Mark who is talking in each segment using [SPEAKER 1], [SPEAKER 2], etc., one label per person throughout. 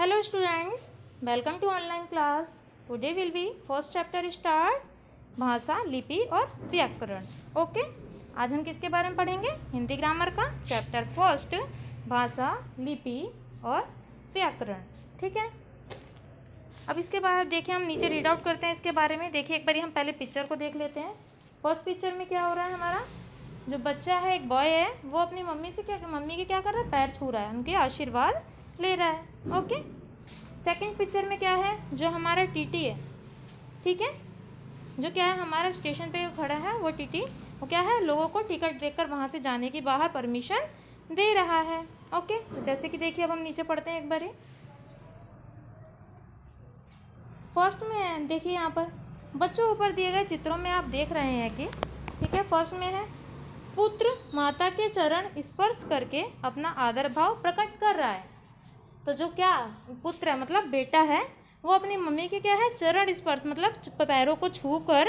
[SPEAKER 1] hello students welcome to online class today will be first chapter start भाषा लिपि और व्याकरण ओके आज हम किसके बारे में पढ़ेंगे हिंदी ग्रामर का चैप्टर फर्स्ट भाषा लिपि और व्याकरण ठीक है अब इसके बाद देखिए हम नीचे रीड आउट करते हैं इसके बारे में देखिए एक बार हम पहले पिक्चर को देख लेते हैं फर्स्ट पिक्चर में क्या हो रहा है हमारा जो बच्चा है एक बॉय है वो अपनी मम्मी से क्या मम्मी के क्या कर रहा है पैर छू रहा है उनके आशीर्वाद ले रहा है ओके सेकंड पिक्चर में क्या है जो हमारा टीटी है ठीक है जो क्या है हमारा स्टेशन पे खड़ा है वो टीटी वो क्या है लोगों को टिकट देकर वहाँ से जाने की बाहर परमिशन दे रहा है ओके तो जैसे कि देखिए अब हम नीचे पढ़ते हैं एक बार फर्स्ट में देखिए यहाँ पर बच्चों ऊपर दिए गए चित्रों में आप देख रहे हैं कि ठीक है फर्स्ट में है पुत्र माता के चरण स्पर्श करके अपना आदर भाव प्रकट कर रहा है तो जो क्या पुत्र है मतलब बेटा है वो अपनी मम्मी के क्या है चरण स्पर्श मतलब पैरों को छू कर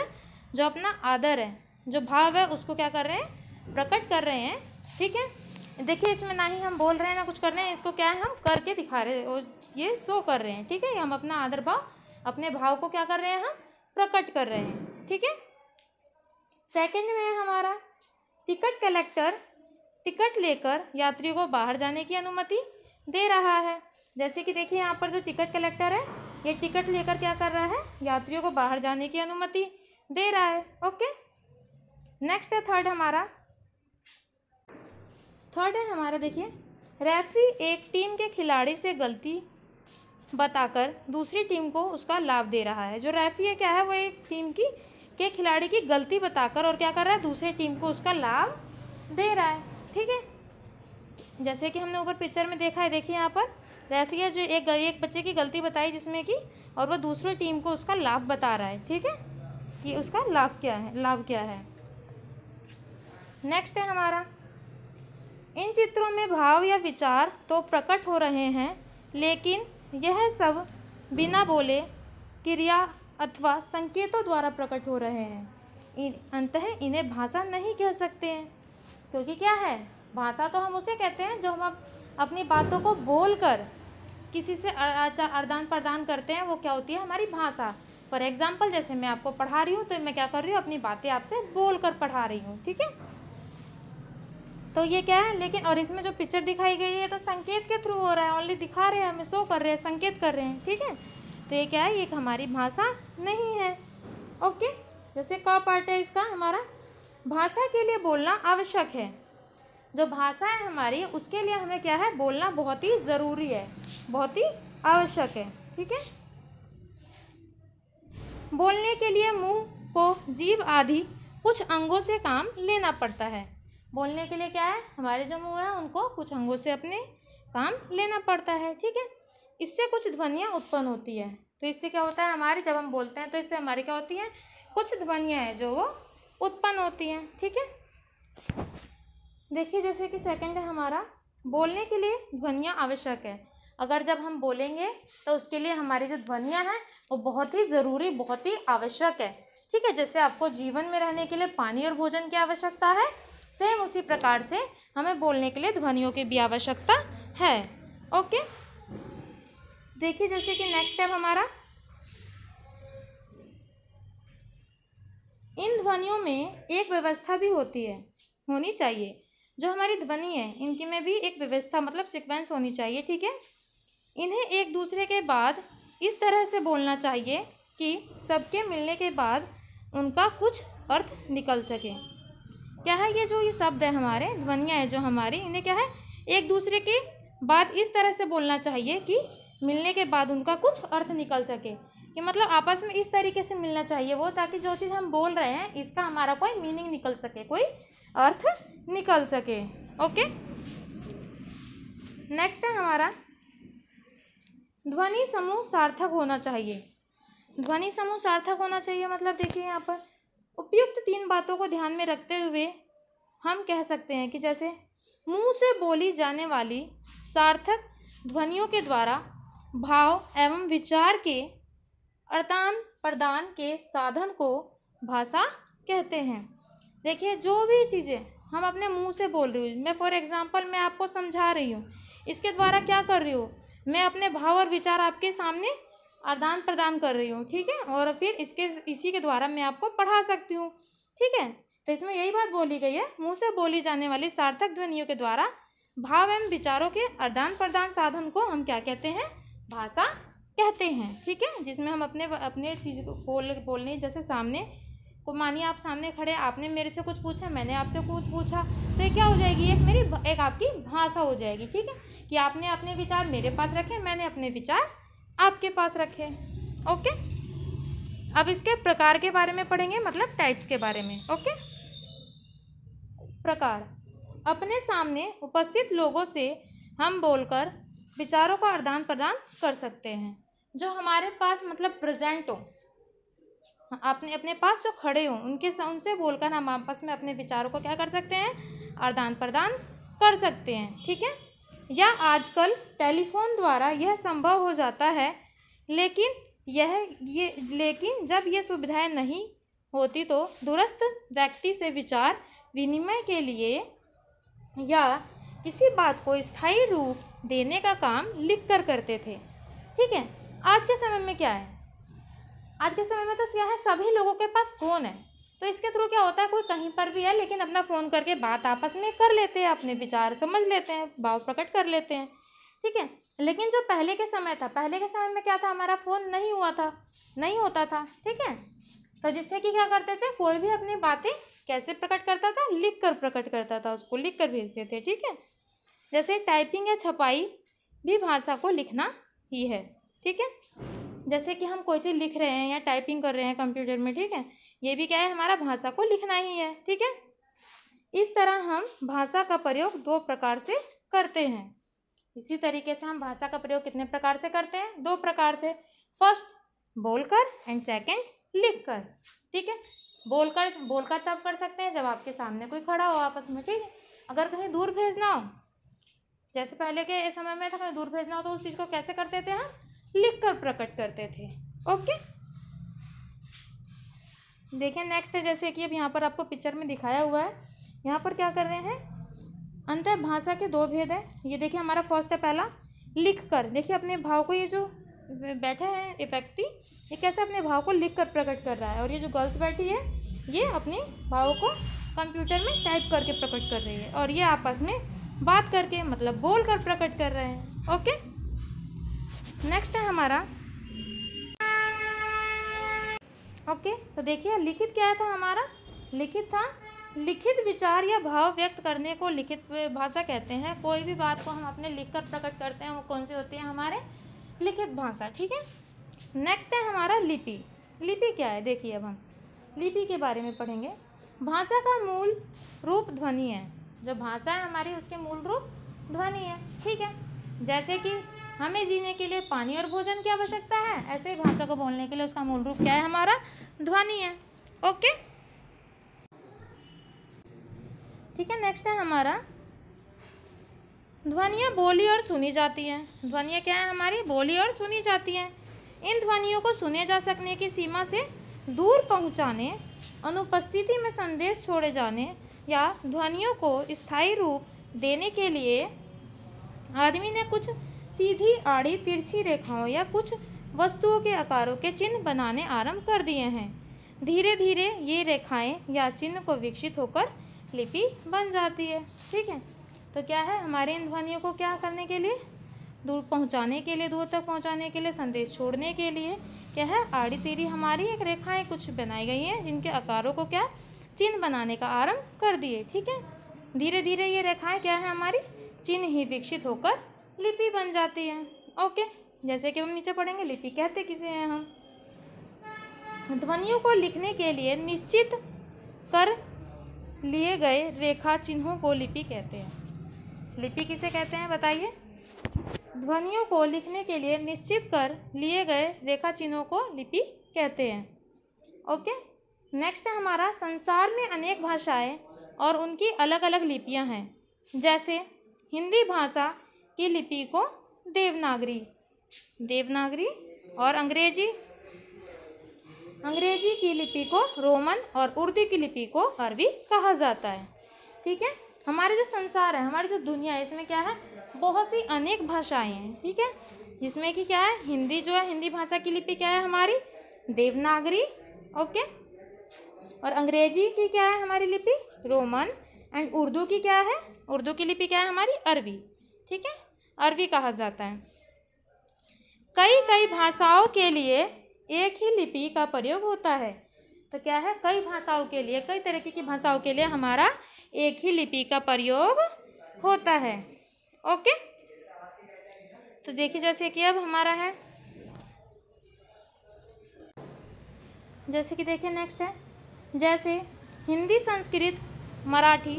[SPEAKER 1] जो अपना आदर है जो भाव है उसको क्या कर रहे हैं प्रकट कर रहे हैं ठीक है देखिए इसमें ना ही हम बोल रहे हैं ना कुछ कर रहे हैं इसको क्या है हम करके दिखा रहे हैं और ये शो कर रहे हैं ठीक है हम अपना आदर भाव अपने भाव को क्या कर रहे हैं हम प्रकट कर रहे हैं ठीक है सेकंड में है हमारा टिकट कलेक्टर टिकट लेकर यात्रियों को बाहर जाने की अनुमति दे रहा है जैसे कि देखिए यहाँ पर जो टिकट कलेक्टर है ये टिकट लेकर क्या कर रहा है यात्रियों को बाहर जाने की अनुमति दे रहा है ओके नेक्स्ट है थर्ड हमारा थर्ड है हमारा देखिए रेफरी एक टीम के खिलाड़ी से गलती बताकर दूसरी टीम को उसका लाभ दे रहा है जो रेफरी है क्या है वो एक टीम की के खिलाड़ी की गलती बताकर और क्या कर रहा है दूसरे टीम को उसका लाभ दे रहा है ठीक है जैसे कि हमने ऊपर पिक्चर में देखा है देखिए यहाँ पर रेफिया जो एक एक बच्चे की गलती बताई जिसमें कि और वो दूसरी टीम को उसका लाभ बता रहा है ठीक है कि उसका लाभ क्या है लाभ क्या है नेक्स्ट है हमारा इन चित्रों में भाव या विचार तो प्रकट हो रहे हैं लेकिन यह सब
[SPEAKER 2] बिना बोले
[SPEAKER 1] क्रिया अथवा संकेतों द्वारा प्रकट हो रहे हैं अंतः इन्हें भाषा नहीं कह सकते हैं क्योंकि क्या है भाषा तो हम उसे कहते हैं जो हम अपनी बातों को बोल कर किसी से आदान प्रदान करते हैं वो क्या होती है हमारी भाषा फॉर एग्ज़ाम्पल जैसे मैं आपको पढ़ा रही हूँ तो मैं क्या कर रही हूँ अपनी बातें आपसे बोल कर पढ़ा रही हूँ ठीक है तो ये क्या है लेकिन और इसमें जो पिक्चर दिखाई गई है तो संकेत के थ्रू हो रहा है ओनली दिखा रहे हैं हमें शो कर रहे हैं संकेत कर रहे हैं ठीक है तो ये क्या है ये हमारी भाषा नहीं है ओके जैसे का पार्ट है इसका हमारा भाषा के लिए बोलना आवश्यक है जो भाषा है हमारी उसके लिए हमें क्या है बोलना बहुत ही ज़रूरी है बहुत ही आवश्यक है ठीक है बोलने के लिए मुंह को जीव आदि कुछ अंगों से काम लेना पड़ता है बोलने के लिए क्या है हमारे जो मुंह है उनको कुछ अंगों से अपने काम लेना पड़ता है ठीक है इससे कुछ ध्वनियाँ उत्पन्न होती है तो इससे क्या होता है हमारे जब हम बोलते हैं तो इससे हमारी क्या होती है कुछ ध्वनियाँ हैं जो वो उत्पन्न होती हैं ठीक है देखिए जैसे कि सेकंड है हमारा बोलने के लिए ध्वनियाँ आवश्यक है अगर जब हम बोलेंगे तो उसके लिए हमारी जो ध्वनियाँ हैं वो बहुत ही ज़रूरी बहुत ही आवश्यक है ठीक है जैसे आपको जीवन में रहने के लिए पानी और भोजन की आवश्यकता है सेम उसी प्रकार से हमें बोलने के लिए ध्वनियों की भी आवश्यकता है ओके देखिए जैसे कि नेक्स्ट स्टेप हमारा इन ध्वनियों में एक व्यवस्था भी होती है होनी चाहिए जो हमारी ध्वनि है इनकी में भी एक व्यवस्था मतलब सिक्वेंस होनी चाहिए ठीक है इन्हें एक दूसरे के बाद इस तरह से बोलना चाहिए कि सबके मिलने के बाद उनका कुछ अर्थ निकल सके क्या है ये जो ये शब्द है हमारे ध्वनियाँ हैं जो हमारी इन्हें क्या है एक दूसरे के बाद इस तरह से बोलना चाहिए कि मिलने के बाद उनका कुछ अर्थ निकल सके कि मतलब आपस में इस तरीके से मिलना चाहिए वो ताकि जो चीज़ हम बोल रहे हैं इसका हमारा कोई मीनिंग निकल सके कोई अर्थ निकल सके ओके नेक्स्ट है हमारा ध्वनि समूह सार्थक होना चाहिए ध्वनि समूह सार्थक होना चाहिए मतलब देखिए यहाँ पर उपयुक्त तीन बातों को ध्यान में रखते हुए हम कह सकते हैं कि जैसे मुंह से बोली जाने वाली सार्थक ध्वनियों के द्वारा भाव एवं विचार के अर्थान प्रदान के साधन को भाषा कहते हैं देखिए जो भी चीज़ें हम अपने मुंह से बोल रही हूँ मैं फॉर एग्जांपल मैं आपको समझा रही हूँ इसके द्वारा क्या कर रही हूँ मैं अपने भाव और विचार आपके सामने आदान प्रदान कर रही हूँ ठीक है और फिर इसके इसी के द्वारा मैं आपको पढ़ा सकती हूँ ठीक है तो इसमें यही बात बोली गई है मुँह से बोली जाने वाली सार्थक ध्वनियों के द्वारा भाव एवं विचारों के आदान प्रदान साधन को हम क्या कहते हैं भाषा कहते हैं ठीक है जिसमें हम अपने अपने चीज़ को बोल बोलने जैसे सामने को मानिए आप सामने खड़े आपने मेरे से कुछ पूछा मैंने आपसे कुछ पूछा तो ये क्या हो जाएगी एक मेरी एक आपकी भाषा हो जाएगी ठीक है कि आपने अपने विचार मेरे पास रखे मैंने अपने विचार आपके पास रखे ओके अब इसके प्रकार के बारे में पढ़ेंगे मतलब टाइप्स के बारे में ओके प्रकार अपने सामने उपस्थित लोगों से हम बोलकर विचारों का आदान प्रदान कर सकते हैं जो हमारे पास मतलब प्रेजेंट हो अपने अपने पास जो खड़े हों उनके उनसे बोलकर हम आपस में अपने विचारों को क्या कर सकते हैं आदान प्रदान कर सकते हैं ठीक है या आजकल टेलीफोन द्वारा यह संभव हो जाता है लेकिन यह ये लेकिन जब ये सुविधाएं नहीं होती तो दुरस्त व्यक्ति से विचार विनिमय के लिए या किसी बात को स्थायी रूप देने का काम लिख कर करते थे ठीक है आज के समय में क्या है आज के समय में तो क्या है सभी लोगों के पास फ़ोन है तो इसके थ्रू क्या होता है कोई कहीं पर भी है लेकिन अपना फ़ोन करके बात आपस में कर लेते हैं अपने विचार समझ लेते हैं भाव प्रकट कर लेते हैं ठीक है लेकिन जो पहले के समय था पहले के समय में क्या था हमारा फ़ोन नहीं हुआ था नहीं होता था ठीक है तो जिससे कि क्या करते थे कोई भी अपनी बातें कैसे प्रकट करता था लिख कर प्रकट करता था उसको लिख कर भेजते थे ठीक है जैसे टाइपिंग या छपाई भी भाषा को लिखना ही है ठीक है जैसे कि हम कोई चीज़ लिख रहे हैं या टाइपिंग कर रहे हैं कंप्यूटर में ठीक है ये भी क्या है हमारा भाषा को लिखना ही है ठीक है इस तरह हम भाषा का प्रयोग दो प्रकार से करते हैं इसी तरीके से हम भाषा का प्रयोग कितने प्रकार से करते हैं दो प्रकार से फर्स्ट बोलकर एंड सेकंड लिखकर ठीक है बोलकर बोलकर तब कर सकते हैं जब आपके सामने कोई खड़ा हो आपस में ठीक है अगर कहीं दूर भेजना हो जैसे पहले के समय में था कहीं दूर भेजना हो तो उस चीज़ को कैसे करते थे हम लिखकर प्रकट करते थे ओके देखिए नेक्स्ट है जैसे कि अब यहाँ पर आपको पिक्चर में दिखाया हुआ है यहाँ पर क्या कर रहे हैं अंतर भाषा के दो भेद हैं ये देखिए हमारा फर्स्ट है पहला लिख कर देखिए अपने भाव को ये जो बैठा है ये व्यक्ति ये कैसे अपने भाव को लिख कर प्रकट कर रहा है और ये जो गर्ल्स बैठी है ये अपने भाव को कंप्यूटर में टाइप करके प्रकट कर रही है और ये आपस में बात करके मतलब बोल कर प्रकट कर रहे हैं ओके नेक्स्ट है हमारा ओके तो देखिए लिखित क्या था हमारा लिखित था लिखित विचार या भाव व्यक्त करने को लिखित भाषा कहते हैं कोई भी बात को हम अपने लिख कर प्रकट करते हैं वो कौन सी होती है हमारे लिखित भाषा ठीक है नेक्स्ट है हमारा लिपि लिपि क्या है देखिए अब हम लिपि के बारे में पढ़ेंगे भाषा का मूल रूप ध्वनि है जो भाषा है हमारी उसके मूल रूप ध्वनि है ठीक है जैसे कि हमें जीने के लिए पानी और भोजन की आवश्यकता है ऐसे ही भाषा को बोलने के लिए उसका मूल रूप क्या है हमारा ध्वनि है ओके ठीक है नेक्स्ट है हमारा ध्वनियाँ बोली और सुनी जाती हैं ध्वनियाँ क्या है हमारी बोली और सुनी जाती हैं इन ध्वनियों को सुने जा सकने की सीमा से दूर पहुंचाने, अनुपस्थिति में संदेश छोड़े जाने या ध्वनियों को स्थायी रूप देने के लिए आदमी ने कुछ सीधी आड़ी तिरछी रेखाओं या कुछ वस्तुओं के आकारों के चिन्ह बनाने आरंभ कर दिए हैं धीरे धीरे ये रेखाएं या चिन्ह को विकसित होकर लिपि बन जाती है ठीक है तो क्या है हमारे इन ध्वनियों को क्या करने के लिए दूर पहुंचाने के लिए दूर तक पहुंचाने के लिए संदेश छोड़ने के लिए क्या है आड़ी तीरी हमारी एक रेखाएँ कुछ बनाई गई हैं जिनके आकारों को क्या चिन्ह बनाने का आरम्भ कर दिए ठीक है धीरे धीरे ये रेखाएँ क्या है हमारी चिन्ह ही विकसित होकर लिपि बन जाती है ओके जैसे कि हम नीचे पढ़ेंगे लिपि कहते किसे हैं हम ध्वनियों को लिखने के लिए निश्चित कर लिए गए रेखा चिन्हों को लिपि कहते हैं लिपि किसे कहते हैं बताइए ध्वनियों को लिखने के लिए निश्चित कर लिए गए रेखा चिन्हों को लिपि कहते हैं ओके नेक्स्ट है हमारा संसार में अनेक भाषाएं और उनकी अलग अलग लिपियां हैं जैसे हिंदी भाषा की लिपि को देवनागरी देवनागरी और अंग्रेजी अंग्रेजी की लिपि को रोमन और उर्दू की लिपि को अरबी कहा जाता है ठीक है हमारे जो संसार है हमारी जो दुनिया है इसमें क्या है बहुत सी अनेक भाषाएं हैं ठीक है जिसमें कि क्या है हिंदी जो है हिंदी भाषा की लिपि क्या है हमारी देवनागरी ओके और अंग्रेजी की क्या है हमारी लिपि रोमन एंड उर्दू की क्या है उर्दू की लिपि क्या है हमारी अरबी ठीक है अरबी कहा जाता है कई कई भाषाओं के लिए एक ही लिपि का प्रयोग होता है तो क्या है कई भाषाओं के लिए कई तरीके की भाषाओं के लिए हमारा एक ही लिपि का प्रयोग होता है ओके तो देखिए जैसे कि अब हमारा है जैसे कि देखिए नेक्स्ट है जैसे हिंदी संस्कृत मराठी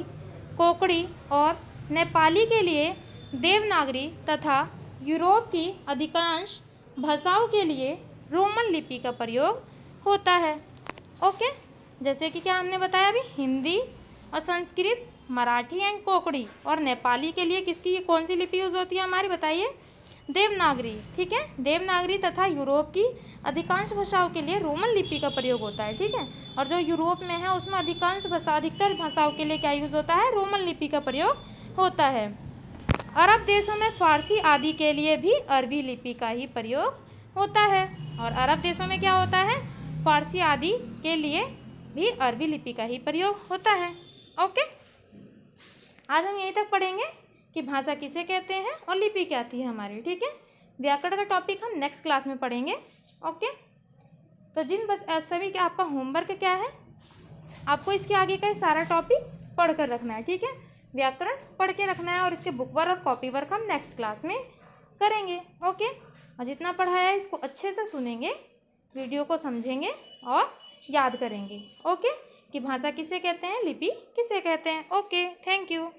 [SPEAKER 1] कोकड़ी और नेपाली के लिए देवनागरी तथा यूरोप की अधिकांश भाषाओं के लिए रोमन लिपि का प्रयोग होता है ओके जैसे कि क्या हमने बताया अभी हिंदी और संस्कृत मराठी एंड कोकड़ी और नेपाली के लिए किसकी ये कौन सी लिपि यूज़ होती है हमारी बताइए देवनागरी ठीक है देवनागरी तथा यूरोप की अधिकांश भाषाओं के लिए रोमन लिपि का प्रयोग होता है ठीक है और जो यूरोप में है उसमें अधिकांश भाषा अधिकतर भाषाओं के लिए क्या यूज़ होता है रोमन लिपि का प्रयोग होता है अरब देशों में फारसी आदि के लिए भी अरबी लिपि का ही प्रयोग होता है और अरब देशों में क्या होता है फारसी आदि के लिए भी अरबी लिपि का ही प्रयोग होता है ओके आज हम यहीं तक पढ़ेंगे कि भाषा किसे कहते हैं और लिपि क्या थी हमारी ठीक है व्याकरण का टॉपिक हम नेक्स्ट क्लास में पढ़ेंगे ओके तो जिन बच आप सभी का आपका होमवर्क क्या है आपको इसके आगे का सारा टॉपिक पढ़ कर रखना है ठीक है व्याकरण पढ़ के रखना है और इसके बुक वर्क और कॉपी वर्क हम नेक्स्ट क्लास में करेंगे ओके और जितना पढ़ाया है इसको अच्छे से सुनेंगे वीडियो को समझेंगे और याद करेंगे ओके कि भाषा किसे कहते हैं लिपि किसे कहते हैं ओके थैंक यू